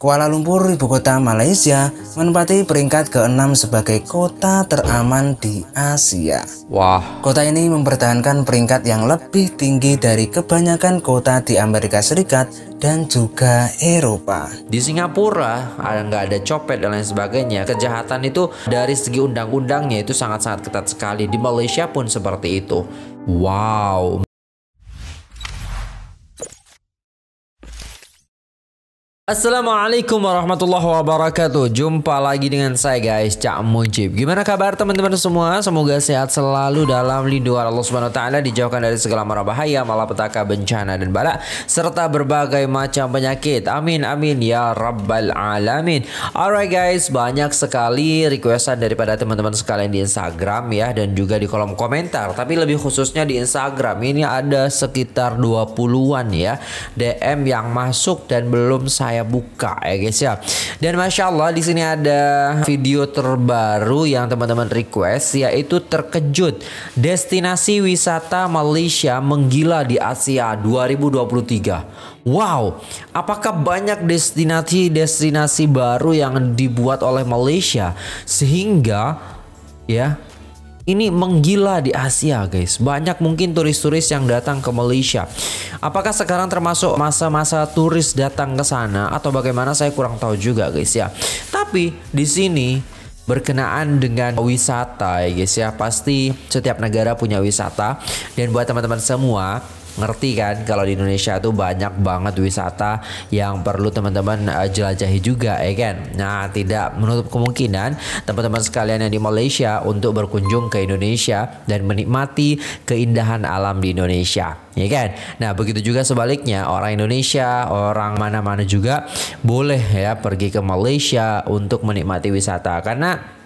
Kuala Lumpur, ibu kota Malaysia, menempati peringkat keenam sebagai kota teraman di Asia. Wah. Kota ini mempertahankan peringkat yang lebih tinggi dari kebanyakan kota di Amerika Serikat dan juga Eropa. Di Singapura ada ah, nggak ada copet dan lain sebagainya. Kejahatan itu dari segi undang-undangnya itu sangat-sangat ketat sekali. Di Malaysia pun seperti itu. Wow. Assalamualaikum warahmatullahi wabarakatuh Jumpa lagi dengan saya guys Cak Mujib Gimana kabar teman-teman semua Semoga sehat selalu dalam lindungan Allah SWT Dijauhkan dari segala mara bahaya Malapetaka, bencana dan balak Serta berbagai macam penyakit Amin amin ya rabbal alamin Alright guys banyak sekali requestan daripada teman-teman sekalian di Instagram ya Dan juga di kolom komentar Tapi lebih khususnya di Instagram Ini ada sekitar 20an ya DM yang masuk dan belum saya saya buka ya guys ya. Dan masya Allah di sini ada video terbaru yang teman-teman request yaitu terkejut destinasi wisata Malaysia menggila di Asia 2023. Wow, apakah banyak destinasi-destinasi baru yang dibuat oleh Malaysia sehingga ya ini menggila di Asia guys. Banyak mungkin turis-turis yang datang ke Malaysia. Apakah sekarang termasuk masa-masa turis datang ke sana atau bagaimana saya kurang tahu juga guys ya. Tapi di sini berkenaan dengan wisata ya guys ya pasti setiap negara punya wisata dan buat teman-teman semua ngerti kan kalau di Indonesia tuh banyak banget wisata yang perlu teman-teman eh, jelajahi juga ya kan. Nah, tidak menutup kemungkinan teman-teman sekalian yang di Malaysia untuk berkunjung ke Indonesia dan menikmati keindahan alam di Indonesia ya kan. Nah, begitu juga sebaliknya orang Indonesia, orang mana-mana juga boleh ya pergi ke Malaysia untuk menikmati wisata karena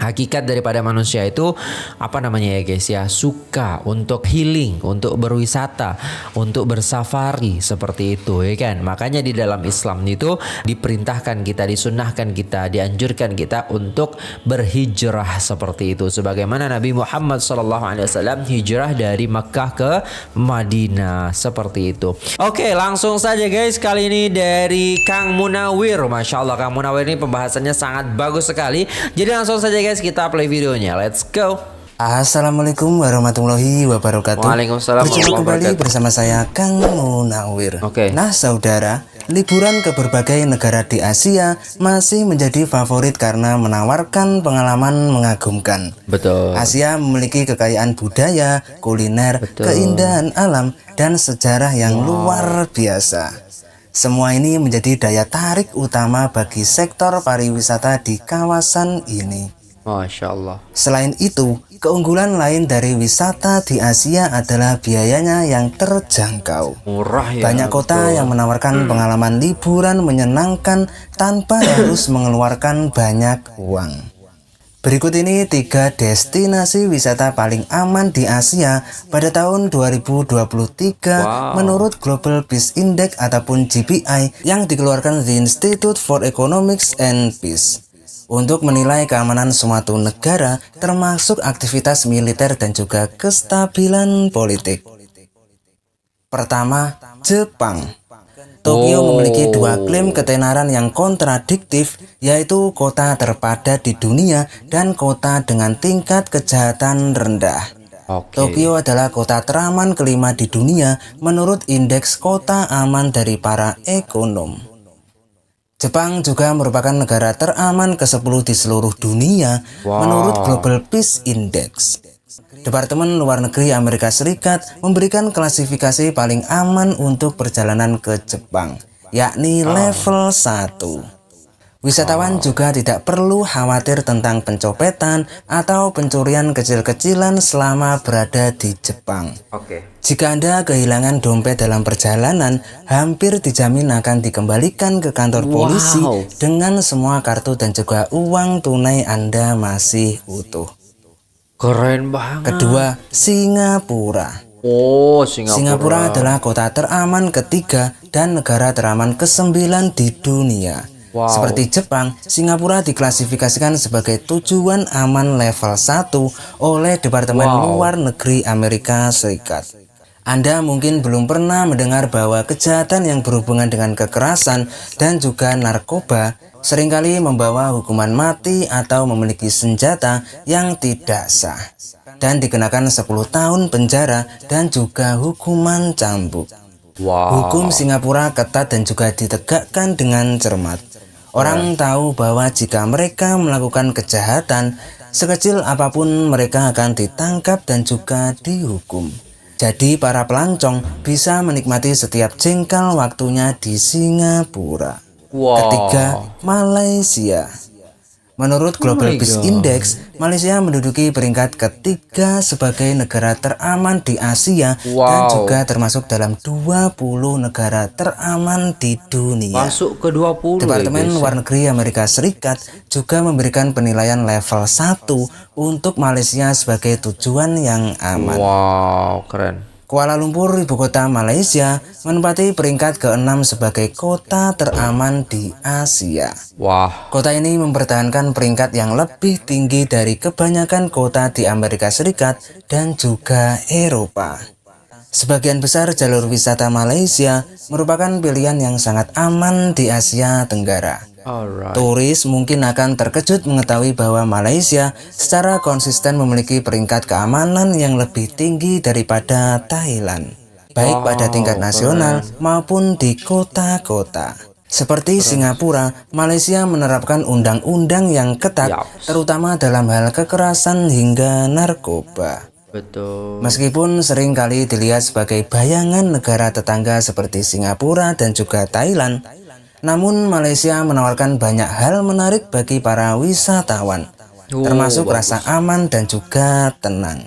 Hakikat daripada manusia itu apa namanya ya guys ya suka untuk healing, untuk berwisata, untuk bersafari seperti itu ya kan. Makanya di dalam Islam itu diperintahkan kita, disunahkan kita, dianjurkan kita untuk berhijrah seperti itu. Sebagaimana Nabi Muhammad SAW hijrah dari Mekah ke Madinah seperti itu. Oke langsung saja guys kali ini dari Kang Munawir, masya Allah Kang Munawir ini pembahasannya sangat bagus sekali. Jadi langsung saja guys guys, kita play videonya. Let's go. Assalamualaikum warahmatullahi wabarakatuh. Waalaikumsalam. Berjumpa kembali bersama saya Kang Munawir. Okay. Nah, saudara, liburan ke berbagai negara di Asia masih menjadi favorit karena menawarkan pengalaman mengagumkan. Betul. Asia memiliki kekayaan budaya, kuliner, Betul. keindahan alam, dan sejarah yang wow. luar biasa. Semua ini menjadi daya tarik utama bagi sektor pariwisata di kawasan ini. Masya Allah. Selain itu, keunggulan lain dari wisata di Asia adalah biayanya yang terjangkau. Murah ya. Banyak kota betul. yang menawarkan hmm. pengalaman liburan menyenangkan tanpa harus mengeluarkan banyak uang. Berikut ini tiga destinasi wisata paling aman di Asia pada tahun 2023 wow. menurut Global Peace Index ataupun GPI yang dikeluarkan The Institute for Economics and Peace untuk menilai keamanan suatu negara termasuk aktivitas militer dan juga kestabilan politik. Pertama, Jepang. Tokyo oh. memiliki dua klaim ketenaran yang kontradiktif, yaitu kota terpadat di dunia dan kota dengan tingkat kejahatan rendah. Okay. Tokyo adalah kota teraman kelima di dunia menurut indeks kota aman dari para ekonom. Jepang juga merupakan negara teraman ke-10 di seluruh dunia wow. menurut Global Peace Index. Departemen Luar Negeri Amerika Serikat memberikan klasifikasi paling aman untuk perjalanan ke Jepang, yakni ah. level 1. Wisatawan juga tidak perlu khawatir tentang pencopetan atau pencurian kecil-kecilan selama berada di Jepang. Oke. Jika Anda kehilangan dompet dalam perjalanan, hampir dijamin akan dikembalikan ke kantor polisi wow. dengan semua kartu dan juga uang tunai Anda masih utuh. Keren banget. Kedua, Singapura. Oh, Singapura. Singapura adalah kota teraman ketiga dan negara teraman kesembilan di dunia. Wow. Seperti Jepang, Singapura diklasifikasikan sebagai tujuan aman level 1 oleh Departemen wow. Luar Negeri Amerika Serikat. Anda mungkin belum pernah mendengar bahwa kejahatan yang berhubungan dengan kekerasan dan juga narkoba seringkali membawa hukuman mati atau memiliki senjata yang tidak sah dan dikenakan 10 tahun penjara dan juga hukuman cambuk. Wow. Hukum Singapura ketat dan juga ditegakkan dengan cermat. Orang yeah. tahu bahwa jika mereka melakukan kejahatan, sekecil apapun mereka akan ditangkap dan juga dihukum. Jadi para pelancong bisa menikmati setiap jengkal waktunya di Singapura. Wow. Ketiga, Malaysia. Menurut oh Global oh Peace Index, Malaysia menduduki peringkat ketiga sebagai negara teraman di Asia wow. dan juga termasuk dalam 20 negara teraman di dunia. Masuk ke 20. Ya, Departemen ya, Luar Negeri Amerika Serikat juga memberikan penilaian level 1 untuk Malaysia sebagai tujuan yang aman. Wow, keren. Kuala Lumpur, ibu kota Malaysia, menempati peringkat ke-6 sebagai kota teraman di Asia. Wah. Kota ini mempertahankan peringkat yang lebih tinggi dari kebanyakan kota di Amerika Serikat dan juga Eropa. Sebagian besar jalur wisata Malaysia merupakan pilihan yang sangat aman di Asia Tenggara. Alright. Turis mungkin akan terkejut mengetahui bahwa Malaysia secara konsisten memiliki peringkat keamanan yang lebih tinggi daripada Thailand, baik wow, pada tingkat nasional keren. maupun di kota-kota. Seperti keren. Singapura, Malaysia menerapkan undang-undang yang ketat, Yaps. terutama dalam hal kekerasan hingga narkoba. Betul. Meskipun sering kali dilihat sebagai bayangan negara tetangga seperti Singapura dan juga Thailand, namun Malaysia menawarkan banyak hal menarik bagi para wisatawan, oh, termasuk bagus. rasa aman dan juga tenang.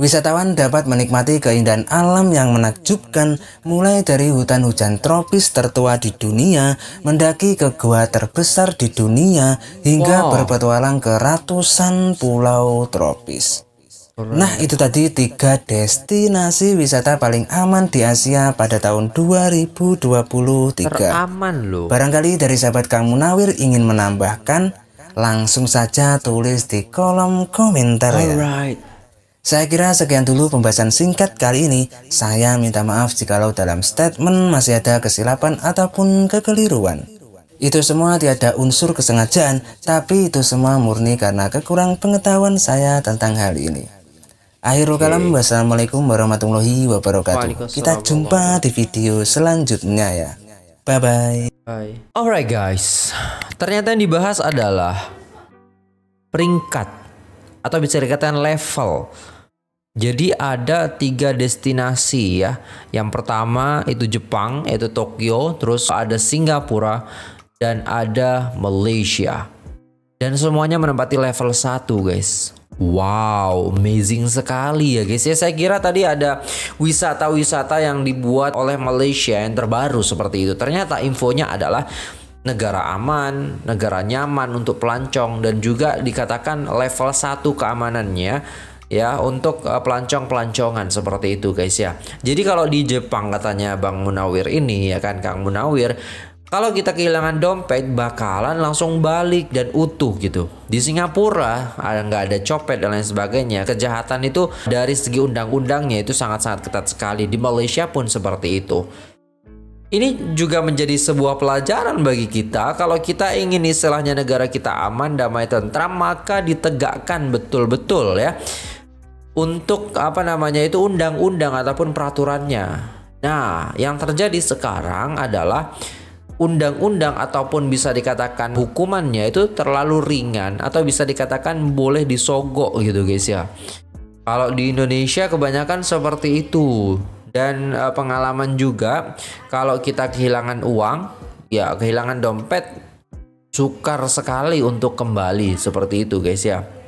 Wisatawan dapat menikmati keindahan alam yang menakjubkan mulai dari hutan hujan tropis tertua di dunia, mendaki ke gua terbesar di dunia, hingga wow. berpetualang ke ratusan pulau tropis. Nah itu tadi tiga destinasi wisata paling aman di Asia pada tahun 2023 Teraman loh Barangkali dari sahabat kamu Nawir ingin menambahkan Langsung saja tulis di kolom komentar ya Alright. Saya kira sekian dulu pembahasan singkat kali ini. Saya minta maaf jikalau dalam statement masih ada kesilapan ataupun kekeliruan. Itu semua tiada unsur kesengajaan, tapi itu semua murni karena kekurang pengetahuan saya tentang hal ini. Akhirul kalam, wassalamualaikum warahmatullahi wabarakatuh. Kita jumpa di video selanjutnya ya. Bye bye. bye. Alright guys, ternyata yang dibahas adalah peringkat atau bisa dikatakan level. Jadi ada tiga destinasi ya. Yang pertama itu Jepang, yaitu Tokyo, terus ada Singapura dan ada Malaysia. Dan semuanya menempati level 1 guys. Wow, amazing sekali ya guys ya. Saya kira tadi ada wisata-wisata yang dibuat oleh Malaysia yang terbaru seperti itu. Ternyata infonya adalah negara aman, negara nyaman untuk pelancong dan juga dikatakan level 1 keamanannya ya untuk eh, pelancong-pelancongan seperti itu guys ya. Jadi kalau di Jepang katanya Bang Munawir ini ya kan Kang Munawir kalau kita kehilangan dompet bakalan langsung balik dan utuh gitu. Di Singapura ada nggak ada copet dan lain sebagainya. Kejahatan itu dari segi undang-undangnya itu sangat-sangat ketat sekali. Di Malaysia pun seperti itu. Ini juga menjadi sebuah pelajaran bagi kita kalau kita ingin istilahnya negara kita aman, damai, tentram maka ditegakkan betul-betul ya untuk apa namanya itu undang-undang ataupun peraturannya. Nah, yang terjadi sekarang adalah undang-undang ataupun bisa dikatakan hukumannya itu terlalu ringan atau bisa dikatakan boleh disogok gitu guys ya. Kalau di Indonesia kebanyakan seperti itu dan eh, pengalaman juga kalau kita kehilangan uang ya kehilangan dompet sukar sekali untuk kembali seperti itu guys ya.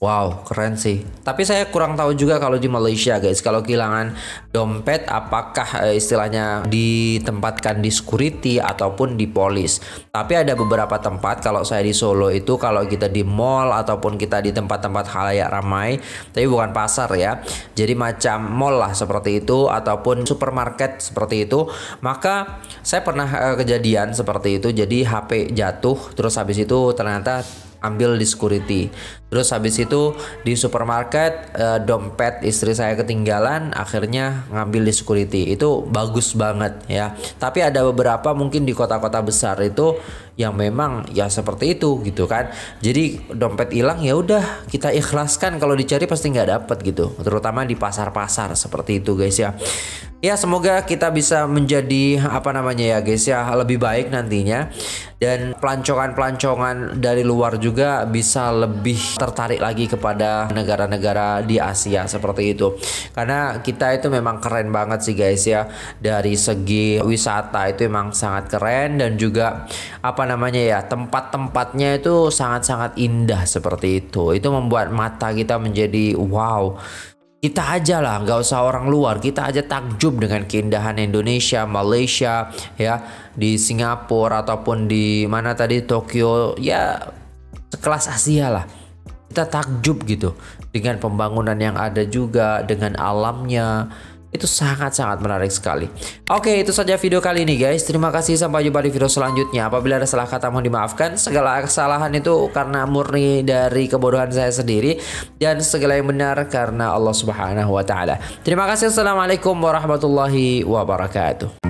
Wow, keren sih. Tapi saya kurang tahu juga kalau di Malaysia, guys. Kalau kehilangan dompet, apakah eh, istilahnya ditempatkan di security ataupun di polis? Tapi ada beberapa tempat kalau saya di Solo itu kalau kita di mall ataupun kita di tempat-tempat halayak ramai, tapi bukan pasar ya. Jadi macam mall lah seperti itu ataupun supermarket seperti itu. Maka saya pernah eh, kejadian seperti itu. Jadi HP jatuh, terus habis itu ternyata ambil di security. Terus habis itu di supermarket uh, dompet istri saya ketinggalan, akhirnya ngambil di security. Itu bagus banget ya. Tapi ada beberapa mungkin di kota-kota besar itu yang memang ya seperti itu gitu kan. Jadi dompet hilang ya udah kita ikhlaskan kalau dicari pasti nggak dapet gitu. Terutama di pasar-pasar seperti itu guys ya. Ya semoga kita bisa menjadi apa namanya ya guys ya lebih baik nantinya dan pelancongan-pelancongan dari luar juga bisa lebih tertarik lagi kepada negara-negara di Asia seperti itu. Karena kita itu memang keren banget sih guys ya dari segi wisata itu memang sangat keren dan juga apa namanya ya tempat-tempatnya itu sangat-sangat indah seperti itu. Itu membuat mata kita menjadi wow kita aja lah nggak usah orang luar kita aja takjub dengan keindahan Indonesia Malaysia ya di Singapura ataupun di mana tadi Tokyo ya sekelas Asia lah kita takjub gitu dengan pembangunan yang ada juga dengan alamnya itu sangat-sangat menarik sekali. Oke, itu saja video kali ini guys. Terima kasih sampai jumpa di video selanjutnya. Apabila ada salah kata mohon dimaafkan. Segala kesalahan itu karena murni dari kebodohan saya sendiri dan segala yang benar karena Allah Subhanahu wa taala. Terima kasih. Assalamualaikum warahmatullahi wabarakatuh.